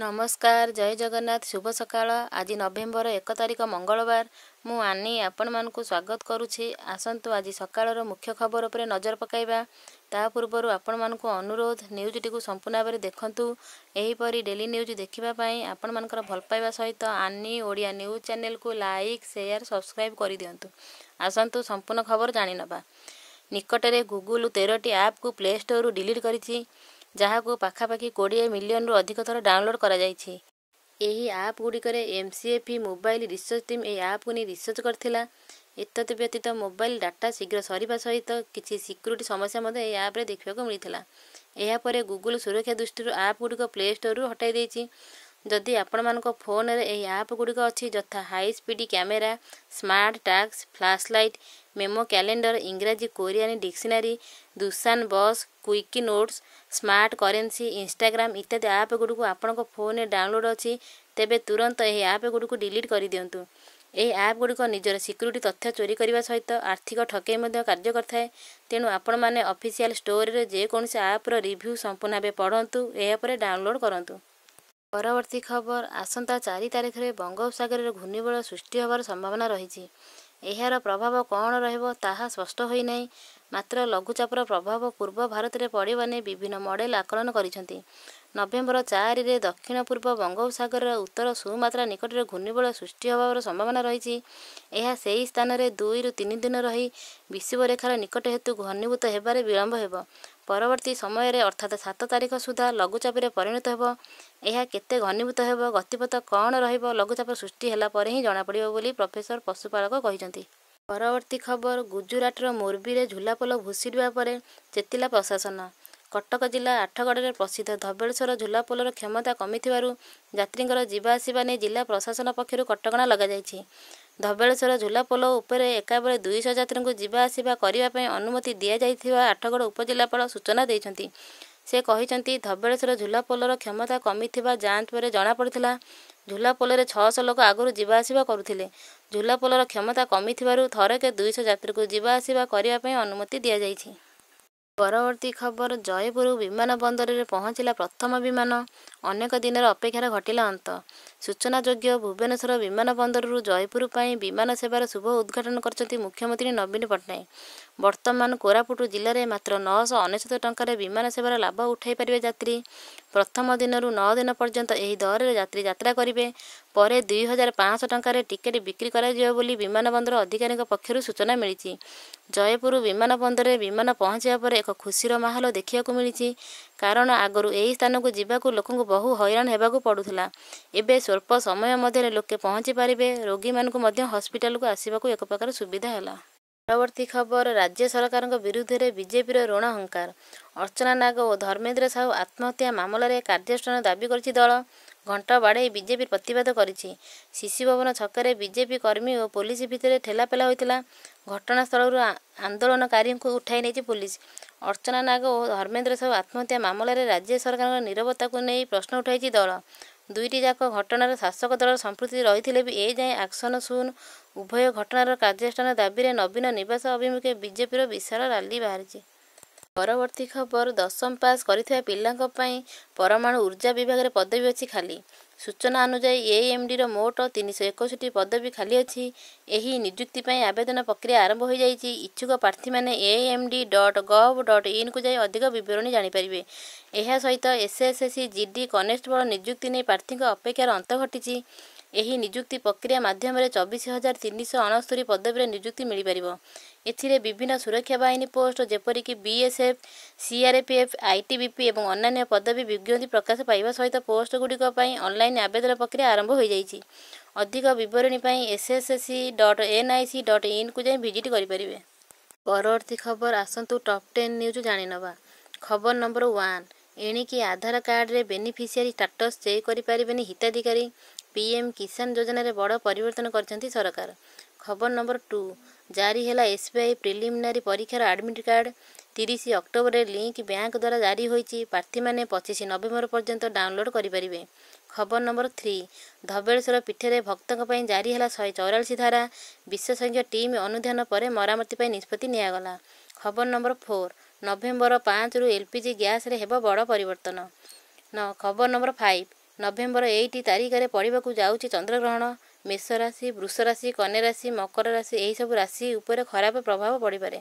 ନମସ୍କାର ଜୟ ଜଗନ୍ନାଥ ଶୁଭ ସକାଳ ଆଜି ନଭେମ୍ବର ଏକ ତାରିଖ ମଙ୍ଗଳବାର ମୁଁ ଆନି ଆପଣମାନଙ୍କୁ ସ୍ୱାଗତ କରୁଛି ଆସନ୍ତୁ ଆଜି ସକାଳର ମୁଖ୍ୟ ଖବର ଉପରେ ନଜର ପକାଇବା ତା ପୂର୍ବରୁ ଆପଣମାନଙ୍କୁ ଅନୁରୋଧ ନ୍ୟୁଜ୍ଟିକୁ ସମ୍ପୂର୍ଣ୍ଣ ଭାବରେ ଦେଖନ୍ତୁ ଏହିପରି ଡେଲି ନ୍ୟୁଜ୍ ଦେଖିବା ପାଇଁ ଆପଣମାନଙ୍କର ଭଲ ପାଇବା ସହିତ ଆନି ଓଡ଼ିଆ ନ୍ୟୁଜ୍ ଚ୍ୟାନେଲକୁ ଲାଇକ୍ ସେୟାର ସବସ୍କ୍ରାଇବ୍ କରିଦିଅନ୍ତୁ ଆସନ୍ତୁ ସମ୍ପୂର୍ଣ୍ଣ ଖବର ଜାଣିନେବା ନିକଟରେ ଗୁଗୁଲ୍ ତେରଟି ଆପ୍କୁ ପ୍ଲେ ଷ୍ଟୋରରୁ ଡିଲିଟ୍ କରିଛି ଯାହାକୁ ପାଖାପାଖି କୋଡ଼ିଏ ମିଲିୟନରୁ ଅଧିକ ଥର ଡାଉନଲୋଡ଼ କରାଯାଇଛି ଏହି ଆପ୍ ଗୁଡ଼ିକରେ M C F mobile research team ଏହି ଆପ୍କୁ ନେଇ ରିସର୍ଚ୍ଚ କରିଥିଲା ଏତଦ୍ ବ୍ୟତୀତ ମୋବାଇଲ ଡାଟା ଶୀଘ୍ର ସରିବା ସହିତ କିଛି ସିକ୍ୟୁରିଟି ସମସ୍ୟା ମଧ୍ୟ ଏହି ଆପ୍ରେ ଦେଖିବାକୁ ମିଳିଥିଲା ଏହାପରେ ଗୁଗୁଲ୍ ସୁରକ୍ଷା ଦୃଷ୍ଟିରୁ ଆପ୍ ଗୁଡ଼ିକ ପ୍ଲେ ଷ୍ଟୋର୍ରୁ ହଟାଇ ଦେଇଛି ଯଦି ଆପଣମାନଙ୍କ ଫୋନରେ ଏହି ଆପ୍ ଗୁଡ଼ିକ ଅଛି ଯଥା high speed camera smart talks flash light memo calendar ଇଂରାଜୀ କୋରିଆନୀ dictionary Doosan bus quicky notes smart currency Instagram ଇତ୍ୟାଦି ଆପ୍ ଗୁଡ଼ିକୁ ଆପଣଙ୍କ ଫୋନ୍ରେ ଡାଉନଲୋଡ଼୍ ଅଛି ତେବେ ତୁରନ୍ତ ଏହି ଆପ୍ ଗୁଡ଼ିକୁ ଡିଲିଟ୍ କରିଦିଅନ୍ତୁ ଏହି ଆପ୍ ଗୁଡ଼ିକ ନିଜର ସିକ୍ୟୁରିଟି ତଥ୍ୟ ଚୋରି କରିବା ସହିତ ଆର୍ଥିକ ଠକେଇ ମଧ୍ୟ କାର୍ଯ୍ୟ କରିଥାଏ ତେଣୁ ଆପଣମାନେ ଅଫିସିଆଲ୍ ଷ୍ଟୋରରେ ଯେକୌଣସି ଆପ୍ର ରିଭ୍ୟୁ ସମ୍ପୂର୍ଣ୍ଣ ଭାବେ ପଢ଼ନ୍ତୁ ଏହା ପରେ ଡାଉନଲୋଡ଼୍ କରନ୍ତୁ ପରବର୍ତ୍ତୀ ଖବର ଆସନ୍ତା ଚାରି ତାରିଖରେ ବଙ୍ଗୋପସାଗରରେ ଘୂର୍ଣ୍ଣିବଳ ସୃଷ୍ଟି ହେବାର ସମ୍ଭାବନା ରହିଛି ଏହାର ପ୍ରଭାବ କ'ଣ ରହିବ ତାହା ସ୍ପଷ୍ଟ ହୋଇନାହିଁ ମାତ୍ର ଲଘୁଚାପର ପ୍ରଭାବ ପୂର୍ବ ଭାରତରେ ପଡ଼ିବ ନେଇ ବିଭିନ୍ନ ମଡ଼େଲ ଆକଳନ କରିଛନ୍ତି ନଭେମ୍ବର ଚାରିରେ ଦକ୍ଷିଣ ପୂର୍ବ ବଙ୍ଗୋପସାଗରର ଉତ୍ତର ସୁମାତ୍ରା ନିକଟରେ ଘୂର୍ଣ୍ଣିବଳ ସୃଷ୍ଟି ହେବାର ସମ୍ଭାବନା ରହିଛି ଏହା ସେହି ସ୍ଥାନରେ ଦୁଇରୁ ତିନି ଦିନ ରହି ବିଶ୍ୱରେଖାର ନିକଟ ହେତୁ ଘନୀଭୂତ ହେବାରେ ବିଳମ୍ବ ହେବ ପରବର୍ତ୍ତୀ ସମୟରେ ଅର୍ଥାତ୍ ସାତ ତାରିଖ ସୁଦ୍ଧା ଲଘୁଚାପରେ ପରିଣତ ହେବ ଏହା କେତେ ଘନୀଭୂତ ହେବ ଗତିପଥ କ'ଣ ରହିବ ଲଘୁଚାପ ସୃଷ୍ଟି ହେଲା ପରେ ହିଁ ଜଣାପଡ଼ିବ ବୋଲି ପ୍ରଫେସର ପଶୁପାଳକ କହିଛନ୍ତି ପରବର୍ତ୍ତୀ ଖବର ଗୁଜୁରାଟର ମୋର୍ବିରେ ଝୁଲାପୋଲ ଭୁଷିଡ଼ିବା ପରେ ଚେତିଲା ପ୍ରଶାସନ କଟକ ଜିଲ୍ଲା ଆଠଗଡ଼ରେ ପ୍ରସିଦ୍ଧ ଧବଳେଶ୍ୱର ଝୁଲା ପୋଲର କ୍ଷମତା କମିଥିବାରୁ ଯାତ୍ରୀଙ୍କର ଯିବା ଆସିବା ନେଇ ଜିଲ୍ଲା ପ୍ରଶାସନ ପକ୍ଷରୁ କଟକଣା ଲଗାଯାଇଛି ଧବଳେଶ୍ୱର ଝୁଲା ପୋଲ ଉପରେ ଏକାବେଳେ ଦୁଇଶହ ଯାତ୍ରୀଙ୍କୁ ଯିବା ଆସିବା କରିବା ପାଇଁ ଅନୁମତି ଦିଆଯାଇଥିବା ଆଠଗଡ଼ ଉପଜିଲ୍ଲାପାଳ ସୂଚନା ଦେଇଛନ୍ତି ସେ କହିଛନ୍ତି ଧବଳେଶ୍ୱର ଝୁଲା ପୋଲର କ୍ଷମତା କମିଥିବା ଯାଞ୍ଚ ପରେ ଜଣାପଡ଼ିଥିଲା ଝୁଲା ପୋଲରେ ଛଅଶହ ଲୋକ ଆଗରୁ ଯିବା ଆସିବା କରୁଥିଲେ ଝୁଲା ପୋଲର କ୍ଷମତା କମିଥିବାରୁ ଥରକେ ଦୁଇଶହ ଯାତ୍ରୀଙ୍କୁ ଯିବା ଆସିବା କରିବା ପାଇଁ ଅନୁମତି ଦିଆଯାଇଛି ପରବର୍ତ୍ତୀ ଖବର ଜୟପୁର ବିମାନ ବନ୍ଦରରେ ପହଞ୍ଚିଲା ପ୍ରଥମ ବିମାନ ଅନେକ ଦିନର ଅପେକ୍ଷାର ଘଟିଲା ଅନ୍ତ ସୂଚନାଯୋଗ୍ୟ ଭୁବନେଶ୍ୱର ବିମାନ ବନ୍ଦରରୁ ଜୟପୁର ପାଇଁ ବିମାନ ସେବାର ଶୁଭ ଉଦ୍ଘାଟନ କରିଛନ୍ତି ମୁଖ୍ୟମନ୍ତ୍ରୀ ନବୀନ ପଟ୍ଟନାୟକ ବର୍ତ୍ତମାନ କୋରାପୁଟ ଜିଲ୍ଲାରେ ମାତ୍ର ନଅଶହ ଅନେଶ୍ୱତ ଟଙ୍କାରେ ବିମାନ ସେବାର ଲାଭ ଉଠାଇ ପାରିବେ ଯାତ୍ରୀ ପ୍ରଥମ ଦିନରୁ ନଅ ଦିନ ପର୍ଯ୍ୟନ୍ତ ଏହି ଦରରେ ଯାତ୍ରୀ ଯାତ୍ରା କରିବେ ପରେ ଦୁଇ ହଜାର ପାଞ୍ଚଶହ ଟଙ୍କାରେ ଟିକେଟ୍ ବିକ୍ରି କରାଯିବ ବୋଲି ବିମାନ ବନ୍ଦର ଅଧିକାରୀଙ୍କ ପକ୍ଷରୁ ସୂଚନା ମିଳିଛି ଜୟପୁର ବିମାନ ବନ୍ଦରରେ ବିମାନ ପହଞ୍ଚିବା ପରେ ଏକ ଖୁସିର ମାହୋଲ ଦେଖିବାକୁ ମିଳିଛି କାରଣ ଆଗରୁ ଏହି ସ୍ଥାନକୁ ଯିବାକୁ ଲୋକଙ୍କୁ ବହୁ ହଇରାଣ ହେବାକୁ ପଡ଼ୁଥିଲା ଏବେ ସ୍ୱଳ୍ପ ସମୟ ମଧ୍ୟରେ ଲୋକେ ପହଞ୍ଚି ପାରିବେ ରୋଗୀମାନଙ୍କୁ ମଧ୍ୟ ହସ୍ପିଟାଲକୁ ଆସିବାକୁ ଏକ ପ୍ରକାର ସୁବିଧା ହେଲା ପରବର୍ତ୍ତୀ ଖବର ରାଜ୍ୟ ସରକାରଙ୍କ ବିରୁଦ୍ଧରେ ବିଜେପିର ଋଣ ହଙ୍କାର ଅର୍ଚ୍ଚନା ନାଗ ଓ ଧର୍ମେନ୍ଦ୍ର ସାହୁ ଆତ୍ମହତ୍ୟା ମାମଲାରେ କାର୍ଯ୍ୟାନୁଷ୍ଠାନ ଦାବି କରିଛି ଦଳ ଘଣ୍ଟ ବାଡ଼େଇ ବିଜେପି ପ୍ରତିବାଦ କରିଛି ଶିଶୁ ଭବନ ଛକରେ ବିଜେପି କର୍ମୀ ଓ ପୋଲିସ ଭିତରେ ଠେଲାପେଲା ହୋଇଥିଲା ଘଟଣାସ୍ଥଳରୁ ଆନ୍ଦୋଳନକାରୀଙ୍କୁ ଉଠାଇ ନେଇଛି ପୋଲିସ ଅର୍ଚ୍ଚନା ନାଗ ଓ ଧର୍ମେନ୍ଦ୍ର ସାହୁ ଆତ୍ମହତ୍ୟା ମାମଲାରେ ରାଜ୍ୟ ସରକାରଙ୍କ ନିରବତାକୁ ନେଇ ପ୍ରଶ୍ନ ଉଠାଇଛି ଦଳ ଦୁଇଟି ଯାକ ଘଟଣାର ଶାସକ ଦଳର ସମ୍ପୃକ୍ତି ରହିଥିଲେ ବି ଏ ଯାଏଁ ଆକ୍ସନ ଶୂନ ଉଭୟ ଘଟଣାର କାର୍ଯ୍ୟାନୁଷ୍ଠାନ ଦାବିରେ ନବୀନ ନିବାସ ଅଭିମୁଖେ ବିଜେପିର ବିଶାଳ ରାଲି ବାହାରିଛି ପରବର୍ତ୍ତୀ ଖବର ଦଶମ ପାସ୍ କରିଥିବା ପିଲାଙ୍କ ପାଇଁ ପରମାଣୁ ଉର୍ଜା ବିଭାଗରେ ପଦବୀ ଅଛି ଖାଲି ସୂଚନା ଅନୁଯାୟୀ ଏଏମ୍ଡିର ମୋଟ ତିନିଶହ ଏକଷଠି ପଦବୀ ଖାଲି ଅଛି ଏହି ନିଯୁକ୍ତି ପାଇଁ ଆବେଦନ ପ୍ରକ୍ରିୟା ଆରମ୍ଭ ହୋଇଯାଇଛି ଇଚ୍ଛୁକ ପ୍ରାର୍ଥୀମାନେ ଏଏମ୍ଡି ଡଟ୍ ଗଭ୍ ଡଟ୍ ଇନ୍କୁ ଯାଇ ଅଧିକ ବିବରଣୀ ଜାଣିପାରିବେ ଏହା ସହିତ ଏସ୍ଏସ୍ଏସ୍ସି ଜିଡି କନେଷ୍ଟବଳ ନିଯୁକ୍ତି ନେଇ ପ୍ରାର୍ଥୀଙ୍କ ଅପେକ୍ଷାର ଅନ୍ତ ଘଟିଛି ଏହି ନିଯୁକ୍ତି ପ୍ରକ୍ରିୟା ମାଧ୍ୟମରେ ଚବିଶ ହଜାର ତିନିଶହ ଅଣସ୍ତରୀ ପଦବୀରେ ନିଯୁକ୍ତି ମିଳିପାରିବ ଏଥିରେ ବିଭିନ୍ନ ସୁରକ୍ଷା ବାହିନୀ ପୋଷ୍ଟ ଯେପରିକି ବିଏସ୍ଏଫ୍ ସିଆର୍ପିଏଫ୍ ଆଇଟିବିପି ଏବଂ ଅନ୍ୟାନ୍ୟ ପଦବୀ ବିଜ୍ଞପ୍ତି ପ୍ରକାଶ ପାଇବା ସହିତ ପୋଷ୍ଟ ଗୁଡ଼ିକ ପାଇଁ ଅନ୍ଲାଇନ୍ ଆବେଦନ ପ୍ରକ୍ରିୟା ଆରମ୍ଭ ହୋଇଯାଇଛି ଅଧିକ ବିବରଣୀ ପାଇଁ SSSC dot N I C dot ଇନ୍କୁ ଯାଇ ଭିଜିଟ୍ କରିପାରିବେ ପରବର୍ତ୍ତୀ ଖବର ଆସନ୍ତୁ ଟପ୍ ଟେନ୍ ନ୍ୟୁଜ୍ ଜାଣିନେବା ଖବର ନମ୍ବର ୱାନ୍ ଏଣିକି ଆଧାର କାର୍ଡ଼ରେ ବେନିଫିସିଆରୀ ଷ୍ଟାଟସ୍ ଚେକ୍ କରିପାରିବେନି ହିତାଧିକାରୀ ପିଏମ୍ କିଷାନ ଯୋଜନାରେ ବଡ଼ ପରିବର୍ତ୍ତନ କରିଛନ୍ତି ସରକାର ଖବର ନମ୍ବର ଟୁ ଜାରି ହେଲା ଏସ୍ବିଆଇ ପ୍ରିଲିମିନାରୀ ପରୀକ୍ଷାର ଆଡ଼ମିଟ୍ କାର୍ଡ଼ ତିରିଶ ଅକ୍ଟୋବରରେ ଲିଙ୍କ୍ ବ୍ୟାଙ୍କ ଦ୍ୱାରା ଜାରି ହୋଇଛି ପ୍ରାର୍ଥୀମାନେ ପଚିଶ ନଭେମ୍ବର ପର୍ଯ୍ୟନ୍ତ ଡାଉନଲୋଡ଼ କରିପାରିବେ ଖବର ନମ୍ବର ଥ୍ରୀ ଧବଳେଶ୍ୱର ପୀଠରେ ଭକ୍ତଙ୍କ ପାଇଁ ଜାରି ହେଲା ଶହେ ଚଉରାଳିଶ ଧାରା ବିଶେଷଜ୍ଞ ଟିମ୍ ଅନୁଧ୍ୟାନ ପରେ ମରାମତି ପାଇଁ ନିଷ୍ପତ୍ତି ନିଆଗଲା ଖବର ନମ୍ବର ଫୋର୍ ନଭେମ୍ବର ପାଞ୍ଚରୁ ଏଲ୍ ପି ଜି ଗ୍ୟାସ୍ରେ ହେବ ବଡ଼ ପରିବର୍ତ୍ତନ ନ ଖବର ନମ୍ବର ଫାଇଭ୍ ନଭେମ୍ବର ଏଇଟି ତାରିଖରେ ପଡ଼ିବାକୁ ଯାଉଛି ଚନ୍ଦ୍ରଗ୍ରହଣ ମେଷ ରାଶି ବୃଷ ରାଶି କନ୍ୟା ରାଶି ମକର ରାଶି ଏହିସବୁ ରାଶି ଉପରେ ଖରାପ ପ୍ରଭାବ ପଡ଼ିପାରେ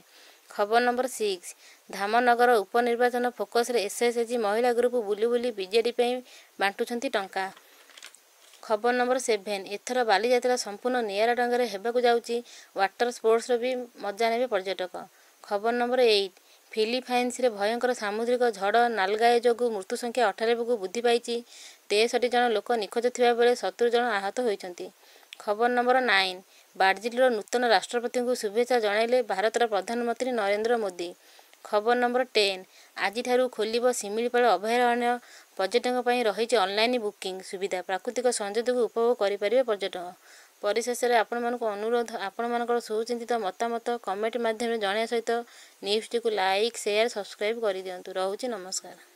ଖବର ନମ୍ବର ସିକ୍ସ ଧାମନଗର ଉପନିର୍ବାଚନ ଫୋକସରେ ଏସ୍ଏସ୍ଏଚ୍ଜି ମହିଳା ଗ୍ରୁପ୍ ବୁଲି ବୁଲି ବିଜେଡ଼ି ପାଇଁ ବାଣ୍ଟୁଛନ୍ତି ଟଙ୍କା ଖବର ନମ୍ବର ସେଭେନ୍ ଏଥର ବାଲିଯାତ୍ରା ସମ୍ପୂର୍ଣ୍ଣ ନିଆରା ଡଙ୍ଗାରେ ହେବାକୁ ଯାଉଛି ୱାଟର ସ୍ପୋର୍ଟସର ବି ମଜା ନେବେ ପର୍ଯ୍ୟଟକ ଖବର ନମ୍ବର ଏଇଟ୍ ଫିଲିପାଇନ୍ସରେ ଭୟଙ୍କର ସାମୁଦ୍ରିକ ଝଡ଼ ନାଲଗାଏ ଯୋଗୁଁ ମୃତ୍ୟୁ ସଂଖ୍ୟା ଅଠାନବେକୁ ବୃଦ୍ଧି ପାଇଛି ତେଷଠି ଜଣ ଲୋକ ନିଖୋଜ ଥିବାବେଳେ ସତୁରି ଜଣ ଆହତ ହୋଇଛନ୍ତି ଖବର ନମ୍ବର ନାଇନ୍ ବାର୍ଜିଲର ନୂତନ ରାଷ୍ଟ୍ରପତିଙ୍କୁ ଶୁଭେଚ୍ଛା ଜଣାଇଲେ ଭାରତର ପ୍ରଧାନମନ୍ତ୍ରୀ ନରେନ୍ଦ୍ର ମୋଦି ଖବର ନମ୍ବର ଟେନ୍ ଆଜିଠାରୁ ଖୋଲିବ ସିମିଳିପାଳ ଅଭୟାରଣ୍ୟ ପର୍ଯ୍ୟଟକଙ୍କ ପାଇଁ ରହିଛି ଅନଲାଇନ୍ ବୁକିଂ ସୁବିଧା ପ୍ରାକୃତିକ ସଂଯୋଗକୁ ଉପଭୋଗ କରିପାରିବେ ପର୍ଯ୍ୟଟକ ପରିଶେଷରେ ଆପଣମାନଙ୍କୁ ଅନୁରୋଧ ଆପଣମାନଙ୍କର ସୁଚିନ୍ତିତ ମତାମତ କମେଣ୍ଟ ମାଧ୍ୟମରେ ଜଣାଇବା ସହିତ ନ୍ୟୁଜ୍ଟିକୁ ଲାଇକ୍ ସେୟାର୍ ସବସ୍କ୍ରାଇବ୍ କରିଦିଅନ୍ତୁ ରହୁଛି ନମସ୍କାର